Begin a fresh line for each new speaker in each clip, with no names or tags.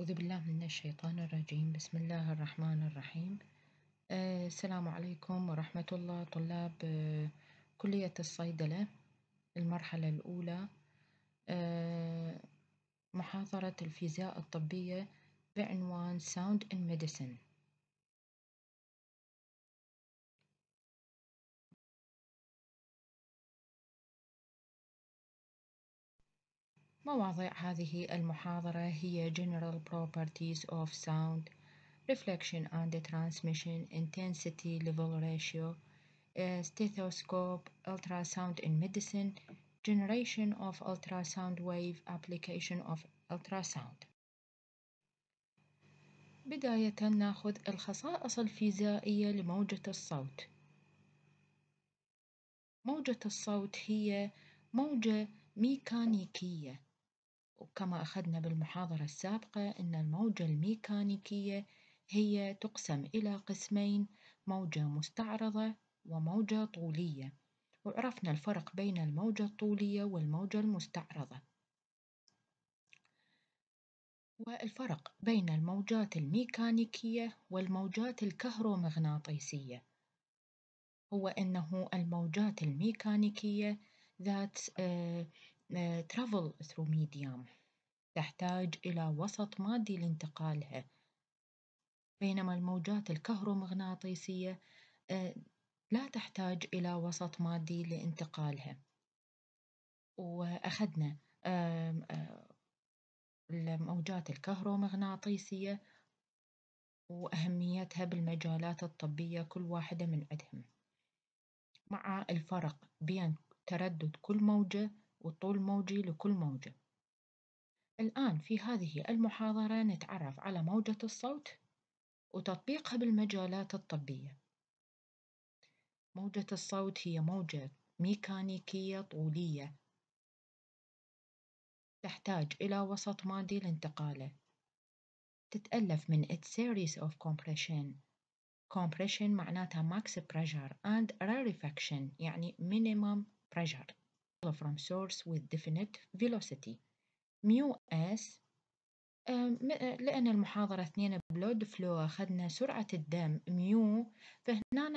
أعوذ بالله من الشيطان الرجيم بسم الله الرحمن الرحيم أه السلام عليكم ورحمة الله طلاب أه كلية الصيدلة المرحلة الأولى أه محاضرة الفيزياء الطبية بعنوان Sound in Medicine مواضيع هذه المحاضرة هي General Properties of Sound Reflection and Transmission Intensity Level Ratio Stethoscope Ultrasound in Medicine Generation of Ultrasound Wave Application of Ultrasound بداية ناخذ الخصائص الفيزيائية لموجة الصوت موجة الصوت هي موجة ميكانيكية وكما أخذنا بالمحاضرة السابقة أن الموجة الميكانيكية هي تقسم إلى قسمين موجة مستعرضة وموجة طولية وعرفنا الفرق بين الموجة الطولية والموجة المستعرضة والفرق بين الموجات الميكانيكية والموجات الكهرومغناطيسية هو أنه الموجات الميكانيكية ذات آه، travel through medium تحتاج إلى وسط مادي لانتقالها بينما الموجات الكهرومغناطيسية آه، لا تحتاج إلى وسط مادي لانتقالها وأخذنا الموجات الكهرومغناطيسية وأهميتها بالمجالات الطبية كل واحدة من أدهم مع الفرق بين تردد كل موجة والطول موجي لكل موجة. الآن في هذه المحاضرة نتعرف على موجة الصوت وتطبيقها بالمجالات الطبية. موجة الصوت هي موجة ميكانيكية طولية تحتاج إلى وسط مادي لانتقاله تتألف من its series of compression compression معناتها max pressure and rarefaction يعني minimum pressure from source with definite velocity ميو اس آه، لأن المحاضرة 2 بلود فلو أخذنا سرعة الدم ميو فهنا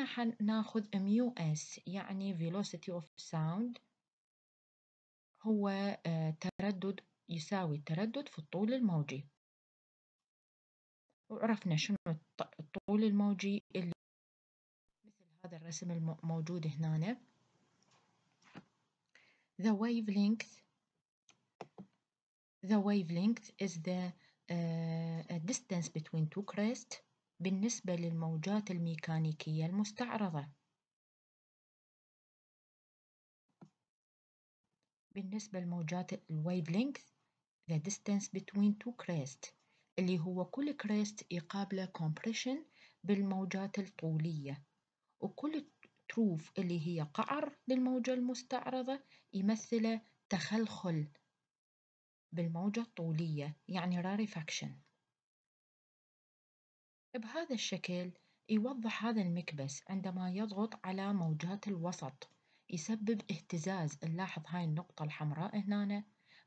نأخذ ميو اس يعني velocity of sound هو آه، تردد يساوي التردد في الطول الموجي وعرفنا شنو الطول الموجي اللي مثل هذا الرسم الموجود هنا the wavelength the wavelength is the uh, distance between two crests بالنسبة للموجات الميكانيكية المستعرضة بالنسبة لموجات الويف wavelength the distance between two crests اللي هو كل crest يقابله compression بالموجات الطولية وكل تروف اللي هي قعر للموجة المستعرضة يمثل تخلخل بالموجة الطولية يعني rarefaction بهذا الشكل يوضح هذا المكبس عندما يضغط على موجات الوسط يسبب اهتزاز نلاحظ هاي النقطة الحمراء هنا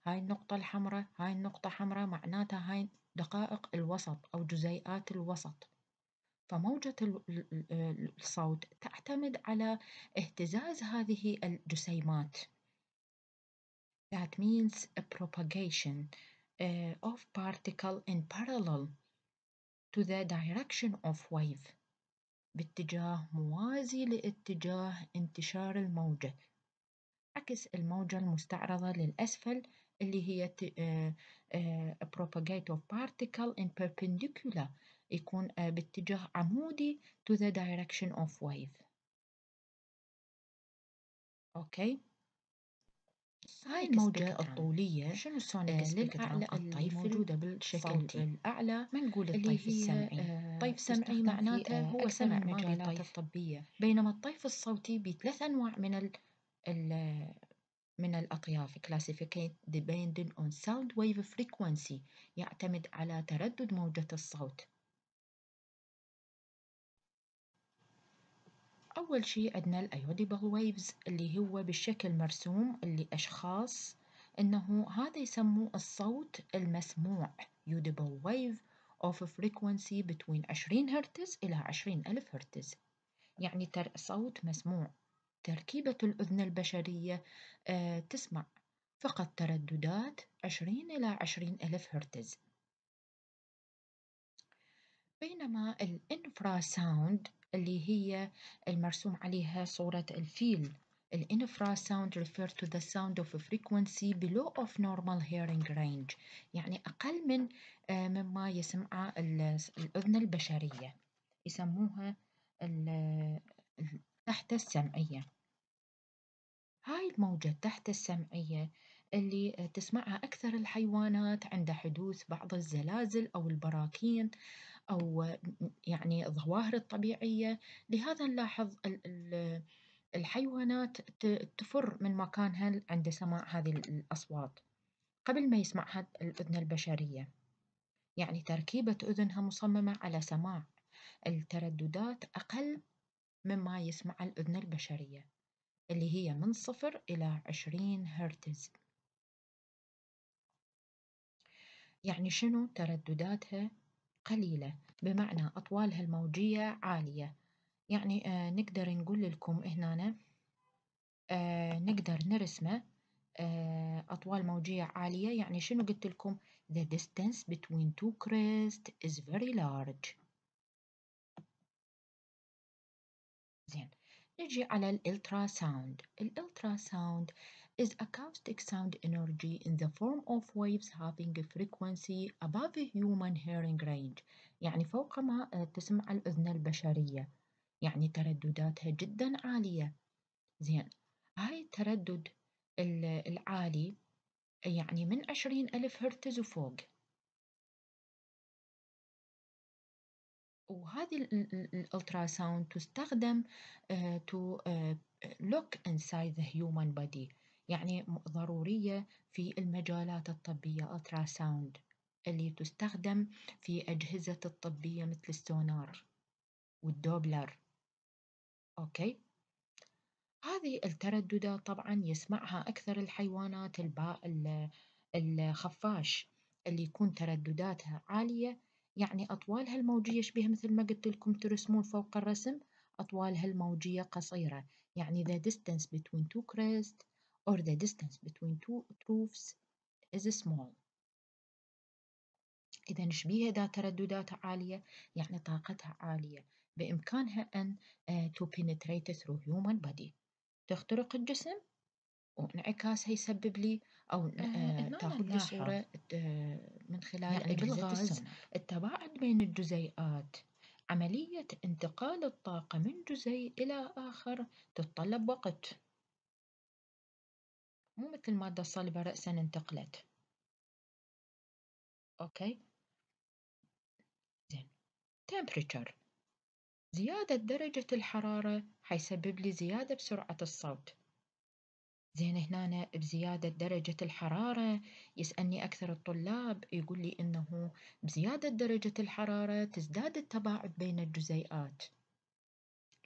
هاي النقطة الحمراء هاي النقطة حمراء معناتها هاي دقائق الوسط أو جزيئات الوسط فموجة الصوت تعتمد على اهتزاز هذه الجسيمات that means a propagation uh, of particle in parallel to the direction of wave باتجاه موازي لاتجاه انتشار الموجة عكس الموجة المستعرضة للأسفل اللي هي uh, uh, a propagate of particle in perpendicular يكون آه، باتجاه عمودي to the direction of wave أوكي هاي الموجة الطولية شنو السونيك آه الطيف الموجودة بالشكل الأعلى ما نقول الطيف السمعي آه، طيف سمعي معناته آه، هو سمع مجالات الطبية بينما الطيف الصوتي بثلاث أنواع من ال ال من الأطياف classified depending on sound wave frequency يعتمد على تردد موجة الصوت أول شيء عندنا الأيوديبل ويفز اللي هو بالشكل مرسوم اللي أشخاص إنه هذا يسموه الصوت المسموع يوديبل ويف of frequency between 20 هرتز إلى 20 ألف هرتز يعني تر صوت مسموع تركيبة الأذن البشرية آه تسمع فقط ترددات 20 إلى 20 ألف هرتز بينما الانفراساوند اللي هي المرسوم عليها صورة الفيل الانفرا ساوند ريفير to the sound of a frequency below of normal hearing range يعني أقل من آه، مما يسمعه الأذن البشرية يسموها تحت السمعية هاي الموجة تحت السمعية اللي تسمعها أكثر الحيوانات عند حدوث بعض الزلازل أو البراكين أو يعني الظواهر الطبيعية لهذا نلاحظ الحيوانات تفر من مكانها عند سماع هذه الأصوات قبل ما يسمعها الأذن البشرية يعني تركيبة أذنها مصممة على سماع الترددات أقل مما يسمع الأذن البشرية اللي هي من صفر إلى عشرين هرتز يعني شنو تردداتها قليلة بمعنى أطوالها الموجية عالية يعني آه، نقدر نقول لكم هنا آه، نقدر نرسمه آه، أطوال موجية عالية يعني شنو قلت لكم the distance between two crests is very large زين نجي على الالترا ساوند الالترا ساوند is acoustic sound energy in the form of waves having a frequency above the human hearing range يعني فوق ما آه، تسمع الأذن البشرية يعني تردداتها جدا عالية زين هاي التردد العالي يعني من عشرين ألف هرتز وفوق وهذه الالترا ساوند تستخدم آه، to آه، look inside the human body يعني ضرورية في المجالات الطبية ألترا ساوند اللي تستخدم في أجهزة الطبية مثل السونار والدوبلر أوكي هذه الترددات طبعا يسمعها أكثر الحيوانات الباء الخفاش اللي يكون تردداتها عالية يعني أطوالها الموجية شبيه مثل ما قلت لكم ترسمون فوق الرسم أطوالها الموجية قصيرة يعني the distance between two crests or the distance between two truths is small إذا شبيهة ذا ترددات عالية يعني طاقتها عالية بإمكانها أن آه، to penetrate through human body تخترق الجسم وانعكاسها يسبب لي أو آه، آه، تاخذ لي صورة من خلال يعني بالغاز التباعد بين الجزيئات عملية انتقال الطاقة من جزيء إلى آخر تتطلب وقت مو مثل المادة الصلبة رأسا انتقلت أوكي زين temperature زيادة درجة الحرارة حيسبب لي زيادة بسرعة الصوت زين هنا بزيادة درجة الحرارة يسألني أكثر الطلاب يقول لي إنه بزيادة درجة الحرارة تزداد التباعد بين الجزيئات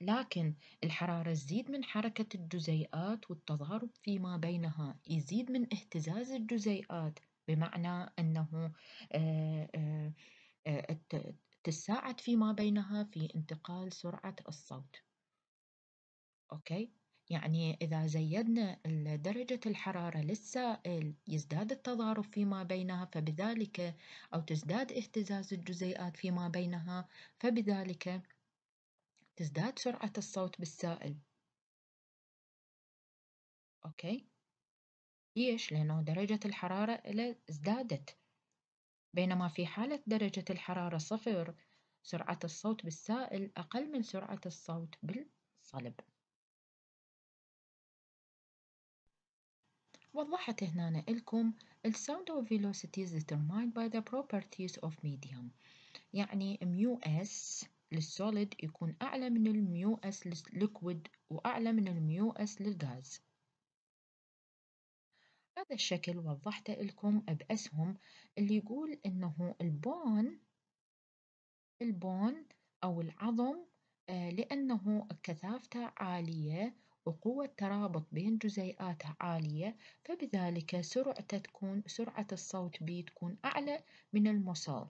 لكن الحرارة تزيد من حركة الجزيئات والتضارب فيما بينها يزيد من اهتزاز الجزيئات بمعنى أنه آه، آه، آه، تساعد فيما بينها في انتقال سرعة الصوت أوكي؟ يعني إذا زيدنا درجة الحرارة للسائل يزداد التضارب فيما بينها فبذلك أو تزداد اهتزاز الجزيئات فيما بينها فبذلك تزداد سرعة الصوت بالسائل أوكي ليش؟ لأنه درجة الحرارة ازدادت بينما في حالة درجة الحرارة صفر سرعة الصوت بالسائل أقل من سرعة الصوت بالصلب وضحت هنا لكم ال sound of velocities determined by the properties of medium يعني ميو اس للسوليد يكون أعلى من الميو اس للليكويد وأعلى من الميو اس للغاز هذا الشكل وضحته لكم بأسهم اللي يقول إنه البون البون أو العظم آه، لأنه كثافته عالية وقوة ترابط بين جزيئاتها عالية فبذلك سرعته تكون سرعة الصوت بي تكون أعلى من الموصل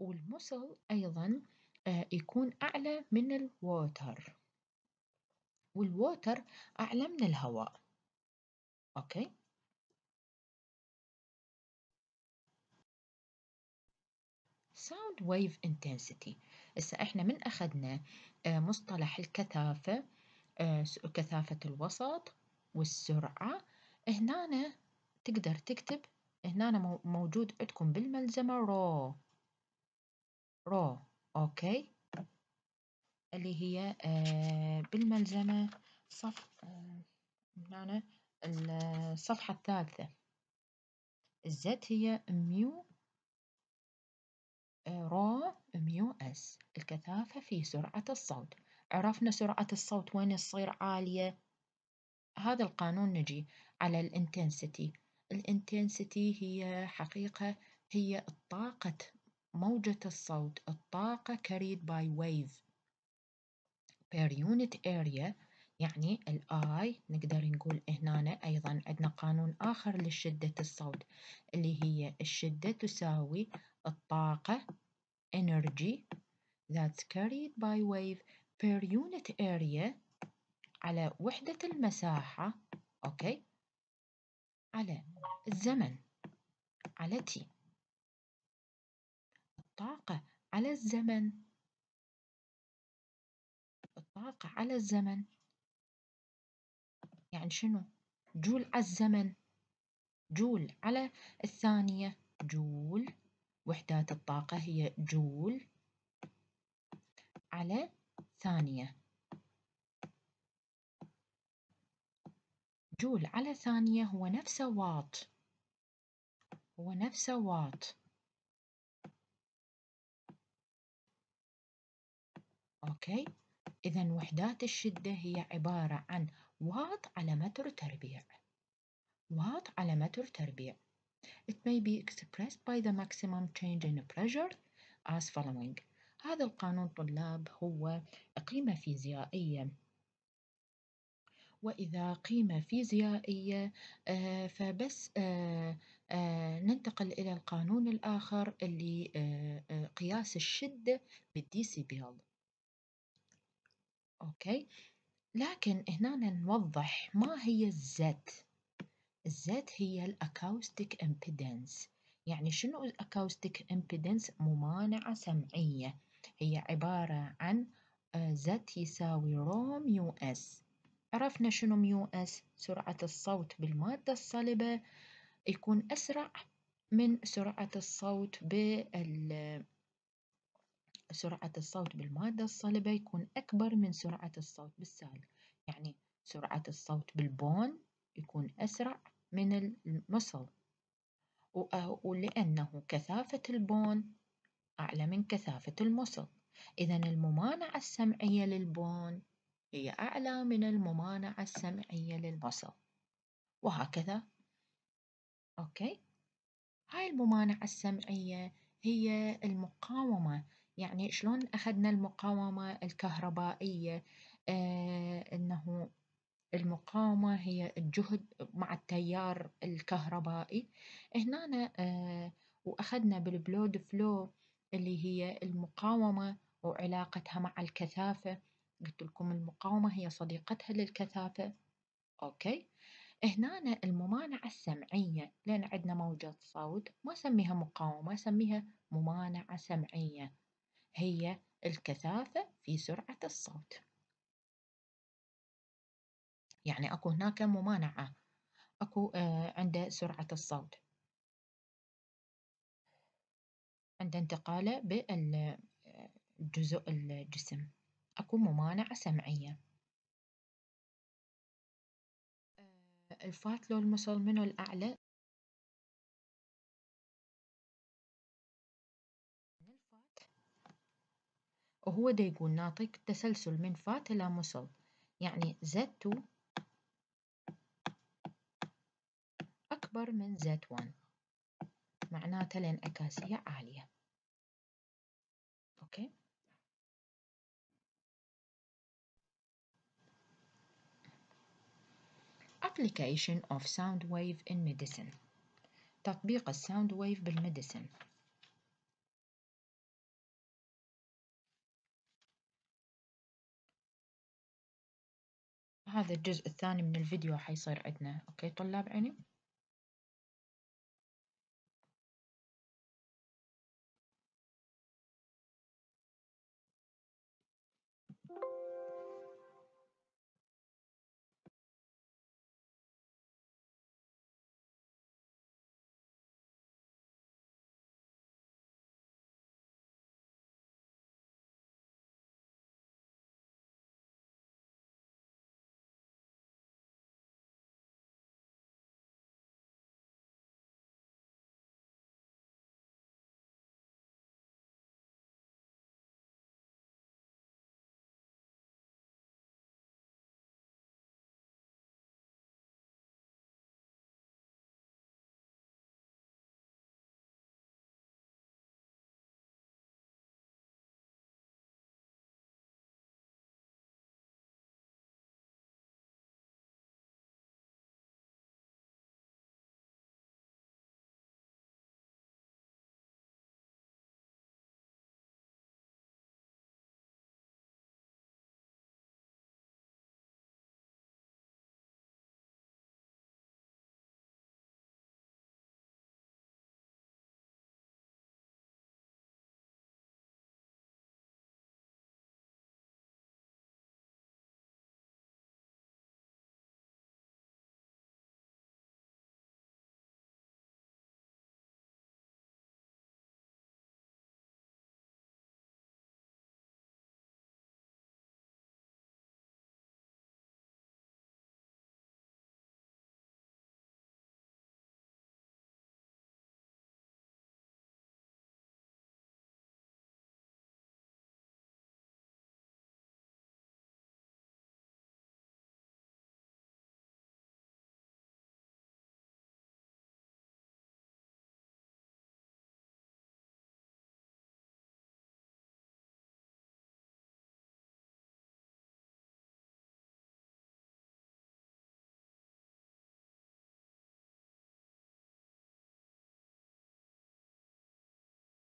والمسل أيضا آه، يكون أعلى من الووتر والووتر أعلى من الهواء أوكي sound wave intensity هسه احنا من اخذنا آه، مصطلح الكثافة آه، كثافة الوسط والسرعة هنا تقدر تكتب هنا موجود عندكم بالملزمة رو رو اوكي اللي هي آه، بالملزمة صف هنا آه، الصفحة الثالثة الزد هي ميو رو ميو اس الكثافة في سرعة الصوت عرفنا سرعة الصوت وين تصير عالية هذا القانون نجي على الانتنسيتي الانتنسيتي هي حقيقة هي طاقة موجة الصوت الطاقة carried by wave per unit area يعني الآي I نقدر نقول هنا أيضا عندنا قانون آخر لشدة الصوت اللي هي الشدة تساوي الطاقة energy that's carried by wave per unit area على وحدة المساحة أوكي على الزمن على تي الطاقة على الزمن الطاقة على الزمن يعني شنو جول على الزمن جول على الثانية جول وحدات الطاقة هي جول على ثانية جول على ثانية هو نفسه واط هو نفسه واط أوكي؟ إذا وحدات الشدة هي عبارة عن واط على متر تربيع. واط على متر تربيع. It may be expressed by the maximum change in pressure as following. هذا القانون طلاب هو قيمة فيزيائية وإذا قيمة فيزيائية آه، فبس آه، آه، ننتقل إلى القانون الآخر اللي قياس الشدة بالديسيبيل أوكي؟ لكن هنا نوضح ما هي الزت الزت هي الأكاوستيك امبيدنس يعني شنو الأكاوستيك امبيدنس ممانعة سمعية هي عبارة عن زت آه، يساوي رو ميو اس عرفنا شنو ميو اس سرعة الصوت بالمادة الصلبة يكون أسرع من سرعة الصوت بال سرعة الصوت بالمادة الصلبة يكون أكبر من سرعة الصوت بالسائل يعني سرعة الصوت بالبون يكون أسرع من المصل أه، ولأنه كثافة البون أعلى من كثافة المصل إذا الممانعة السمعية للبون هي أعلى من الممانعة السمعية للمصل وهكذا أوكي هاي الممانعة السمعية هي المقاومة يعني شلون أخذنا المقاومة الكهربائية آه، أنه المقاومة هي الجهد مع التيار الكهربائي هنا آه، وأخذنا بالبلود فلو اللي هي المقاومة وعلاقتها مع الكثافة قلت لكم المقاومة هي صديقتها للكثافة أوكي هنا الممانعة السمعية لأن عندنا موجات صوت ما سميها مقاومة سميها ممانعة سمعية هي الكثافة في سرعة الصوت يعني أكو هناك ممانعة أكو آه، عند سرعة الصوت عند انتقاله بالجزء آه، الجسم أكو ممانعة سمعية آه، الفات لو المصل منو الأعلى وهو دا يقول نعطيك تسلسل من فات إلى مصل يعني Z2 أكبر من Z1 معناته الانعكاسية عالية أوكي Application of sound wave in medicine تطبيق الساوند ويف بالميديسن هذا الجزء الثاني من الفيديو حيصير عدنا أوكي طلاب عيني.